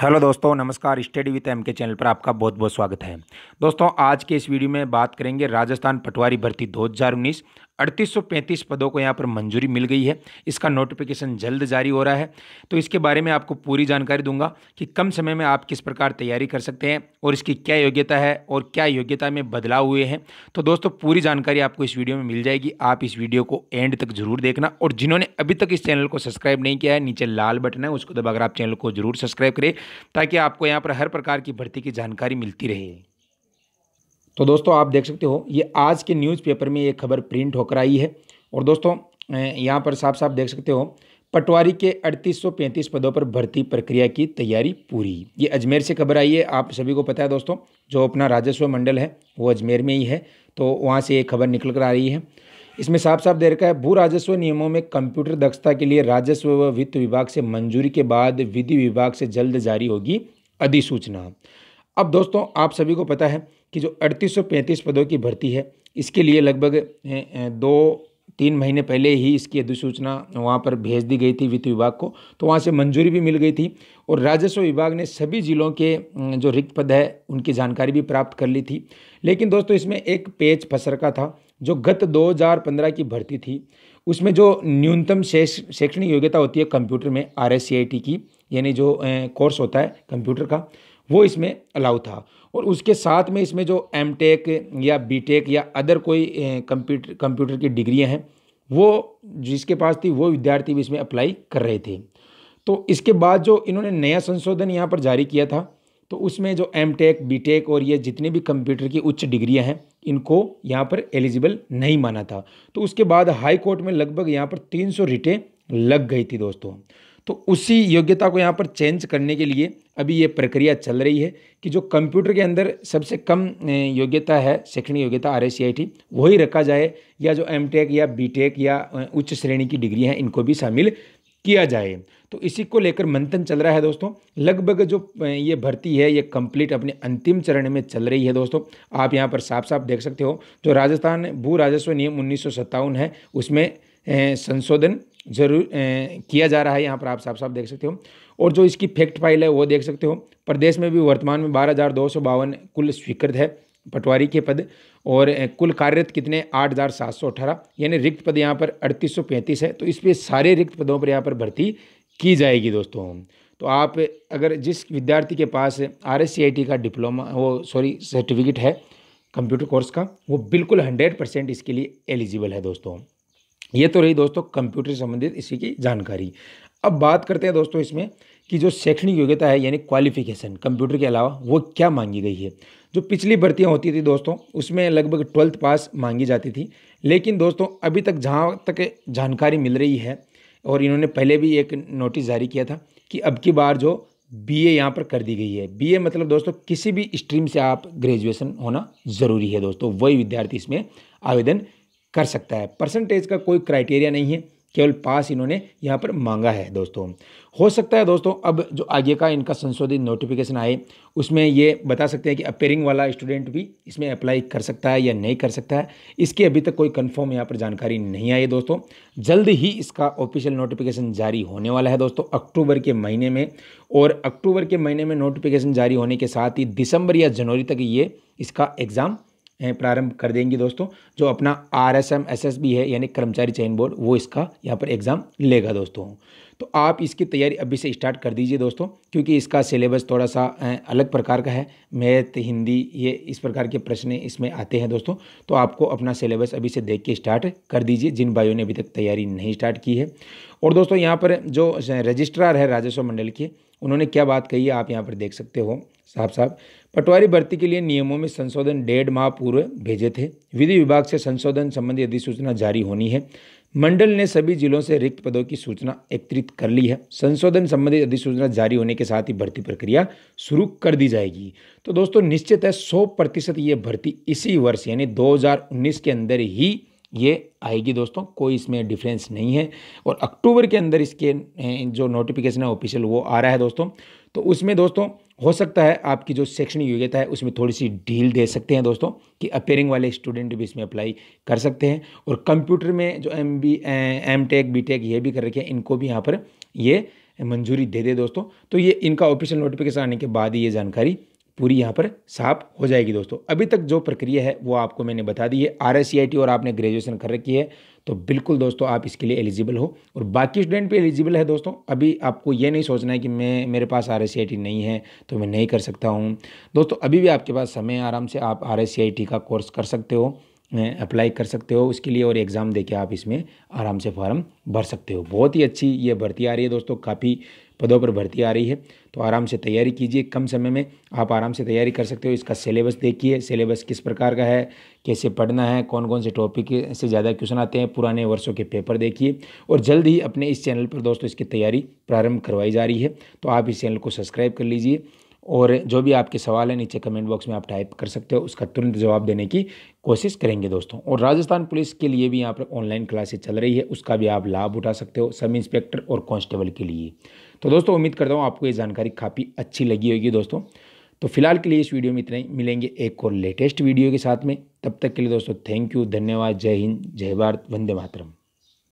hello दोस्तों नमस्कार study with M K channel पर आपका बहुत बहुत स्वागत है दोस्तों आज के इस वीडियो में बात करेंगे राजस्थान पटवारी भर्ती 2019 अड़तीस पदों को यहाँ पर मंजूरी मिल गई है इसका नोटिफिकेशन जल्द जारी हो रहा है तो इसके बारे में आपको पूरी जानकारी दूंगा कि कम समय में आप किस प्रकार तैयारी कर सकते हैं और इसकी क्या योग्यता है और क्या योग्यता में बदलाव हुए हैं तो दोस्तों पूरी जानकारी आपको इस वीडियो में मिल जाएगी आप इस वीडियो को एंड तक जरूर देखना और जिन्होंने अभी तक इस चैनल को सब्सक्राइब नहीं किया है नीचे लाल बटन है उसको दबाकर आप चैनल को जरूर सब्सक्राइब करें ताकि आपको यहाँ पर हर प्रकार की भर्ती की जानकारी मिलती रहे तो दोस्तों आप देख सकते हो ये आज के न्यूज़पेपर में ये खबर प्रिंट होकर आई है और दोस्तों यहाँ पर साफ साफ देख सकते हो पटवारी के 3835 पदों पर भर्ती प्रक्रिया की तैयारी पूरी ये अजमेर से खबर आई है आप सभी को पता है दोस्तों जो अपना राजस्व मंडल है वो अजमेर में ही है तो वहाँ से ये खबर निकल कर आ रही है इसमें साफ साफ दे रखा है भू राजस्व नियमों में कंप्यूटर दक्षता के लिए राजस्व व वित्त विभाग से मंजूरी के बाद विधि विभाग से जल्द जारी होगी अधिसूचना अब दोस्तों आप सभी को पता है कि जो अड़तीस पदों की भर्ती है इसके लिए लगभग दो तीन महीने पहले ही इसकी अधिसूचना वहाँ पर भेज दी गई थी वित्त विभाग को तो वहाँ से मंजूरी भी मिल गई थी और राजस्व विभाग ने सभी जिलों के जो रिक्त पद है उनकी जानकारी भी प्राप्त कर ली थी लेकिन दोस्तों इसमें एक पेज फसर का था जो गत 2015 की भर्ती थी उसमें जो न्यूनतम शैक्षणिक योग्यता होती है कंप्यूटर में आर की यानी जो कोर्स होता है कंप्यूटर का वो इसमें अलाउ था और उसके साथ में इसमें जो एम टेक या बी टेक या अदर कोई कंप्यूटर कंप्यूटर की डिग्रियाँ हैं वो जिसके पास थी वो विद्यार्थी भी इसमें अप्लाई कर रहे थे तो इसके बाद जो इन्होंने नया संशोधन यहाँ पर जारी किया था तो उसमें जो एम टेक बी टेक और ये जितने भी कंप्यूटर की उच्च डिग्रियां हैं इनको यहाँ पर एलिजिबल नहीं माना था तो उसके बाद हाई कोर्ट में लगभग यहाँ पर 300 रिटें लग गई थी दोस्तों तो उसी योग्यता को यहाँ पर चेंज करने के लिए अभी ये प्रक्रिया चल रही है कि जो कंप्यूटर के अंदर सबसे कम योग्यता है शैक्षणिक योग्यता आर वही रखा जाए या जो एम या बी या उच्च श्रेणी की डिग्री हैं इनको भी शामिल किया जाए तो इसी को लेकर मंथन चल रहा है दोस्तों लगभग जो ये भर्ती है ये कंप्लीट अपने अंतिम चरण में चल रही है दोस्तों आप यहाँ पर साफ साफ देख सकते हो जो राजस्थान भू राजस्व नियम उन्नीस है उसमें संशोधन जरूर किया जा रहा है यहाँ पर आप साफ साफ देख सकते हो और जो इसकी फैक्ट फाइल है वो देख सकते हो प्रदेश में भी वर्तमान में बारह कुल स्वीकृत है पटवारी के पद और कुल कार्यरत कितने आठ हज़ार सात सौ अठारह यानी रिक्त पद यहाँ पर अड़तीस सौ पैंतीस है तो इस पर सारे रिक्त पदों पर यहाँ पर भर्ती की जाएगी दोस्तों तो आप अगर जिस विद्यार्थी के पास आर का डिप्लोमा वो सॉरी सर्टिफिकेट है कंप्यूटर कोर्स का वो बिल्कुल हंड्रेड परसेंट इसके लिए एलिजिबल है दोस्तों ये तो रही दोस्तों कंप्यूटर संबंधित इसी की जानकारी अब बात करते हैं दोस्तों इसमें कि जो शैक्षणिक योग्यता है यानी क्वालिफिकेशन कंप्यूटर के अलावा वो क्या मांगी गई है जो पिछली भर्तियाँ होती थी दोस्तों उसमें लगभग ट्वेल्थ पास मांगी जाती थी लेकिन दोस्तों अभी तक जहाँ तक जानकारी मिल रही है और इन्होंने पहले भी एक नोटिस जारी किया था कि अब की बार जो बी ए यहाँ पर कर दी गई है बी ए मतलब दोस्तों किसी भी स्ट्रीम से आप ग्रेजुएशन होना ज़रूरी है दोस्तों वही विद्यार्थी इसमें आवेदन कर सकता है परसेंटेज का कोई क्राइटेरिया नहीं है केवल पास इन्होंने यहाँ पर मांगा है दोस्तों हो सकता है दोस्तों अब जो आगे का इनका संशोधित नोटिफिकेशन आए उसमें ये बता सकते हैं कि अपेयरिंग वाला स्टूडेंट भी इसमें अप्लाई कर सकता है या नहीं कर सकता है इसकी अभी तक कोई कंफर्म यहाँ पर जानकारी नहीं आई दोस्तों जल्द ही इसका ऑफिशियल नोटिफिकेशन जारी होने वाला है दोस्तों अक्टूबर के महीने में और अक्टूबर के महीने में नोटिफिकेशन जारी होने के साथ ही दिसंबर या जनवरी तक ये इसका एग्ज़ाम प्रारंभ कर देंगे दोस्तों जो अपना R S M S S B है यानी कर्मचारी चयन बोर्ड वो इसका यहाँ पर एग्ज़ाम लेगा दोस्तों तो आप इसकी तैयारी अभी से स्टार्ट कर दीजिए दोस्तों क्योंकि इसका सिलेबस थोड़ा सा अलग प्रकार का है मैथ हिंदी ये इस प्रकार के प्रश्न इसमें आते हैं दोस्तों तो आपको अपना सिलेबस अभी से देख के स्टार्ट कर दीजिए जिन भाइयों ने अभी तक तैयारी नहीं स्टार्ट की है और दोस्तों यहाँ पर जो रजिस्ट्रार है राजस्व मंडल के उन्होंने क्या बात कही है आप यहाँ पर देख सकते हो साहब साहब पटवारी भर्ती के लिए नियमों में संशोधन डेढ़ माह पूर्व भेजे थे विधि विभाग से संशोधन संबंधी अधिसूचना जारी होनी है मंडल ने सभी जिलों से रिक्त पदों की सूचना एकत्रित कर ली है संशोधन संबंधी अधिसूचना जारी होने के साथ ही भर्ती प्रक्रिया शुरू कर दी जाएगी तो दोस्तों निश्चित है सौ प्रतिशत ये भर्ती इसी वर्ष यानी 2019 के अंदर ही ये आएगी दोस्तों कोई इसमें डिफरेंस नहीं है और अक्टूबर के अंदर इसके जो नोटिफिकेशन है ऑफिशियल वो आ रहा है दोस्तों तो उसमें दोस्तों हो सकता है आपकी जो शैक्षणिक योग्यता है उसमें थोड़ी सी ढील दे सकते हैं दोस्तों कि अपेयरिंग वाले स्टूडेंट भी इसमें अप्लाई कर सकते हैं और कंप्यूटर में जो M B M tech B tech ये भी कर रखे हैं इनको भी यहाँ पर ये मंजूरी दे दे दोस्तों तो ये इनका ऑफिशियल नोटिफिकेशन आने के बाद ही ये जानकारी पूरी यहाँ पर साफ हो जाएगी दोस्तों अभी तक जो प्रक्रिया है वो आपको मैंने बता दी है आर और आपने ग्रेजुएशन कर रखी है तो बिल्कुल दोस्तों आप इसके लिए एलिजिबल हो और बाकी स्टूडेंट भी एलिजिबल है दोस्तों अभी आपको ये नहीं सोचना है कि मैं मेरे पास आर नहीं है तो मैं नहीं कर सकता हूँ दोस्तों अभी भी आपके पास समय आराम से आप आर का कोर्स कर सकते हो अप्लाई कर सकते हो उसके लिए और एग्ज़ाम देके आप इसमें आराम से फॉर्म भर सकते हो बहुत ही अच्छी ये भर्ती आ रही है दोस्तों काफ़ी पदों पर भर्ती आ रही है तो आराम से तैयारी कीजिए कम समय में आप आराम से तैयारी कर सकते हो इसका सिलेबस देखिए सिलेबस किस प्रकार का है कैसे पढ़ना है कौन कौन से टॉपिक से ज़्यादा क्वेश्चन आते हैं पुराने वर्षों के पेपर देखिए और जल्द ही अपने इस चैनल पर दोस्तों इसकी तैयारी प्रारंभ करवाई जा रही है तो आप इस चैनल को सब्सक्राइब कर लीजिए और जो भी आपके सवाल है नीचे कमेंट बॉक्स में आप टाइप कर सकते हो उसका तुरंत जवाब देने की कोशिश करेंगे दोस्तों और राजस्थान पुलिस के लिए भी यहाँ पर ऑनलाइन क्लासेस चल रही है उसका भी आप लाभ उठा सकते हो सब इंस्पेक्टर और कांस्टेबल के लिए तो दोस्तों उम्मीद करता हूँ आपको ये जानकारी काफ़ी अच्छी लगी होगी दोस्तों तो फिलहाल के लिए इस वीडियो में इतना ही मिलेंगे एक और लेटेस्ट वीडियो के साथ में तब तक के लिए दोस्तों थैंक यू धन्यवाद जय हिंद जय भारत वंदे मातरम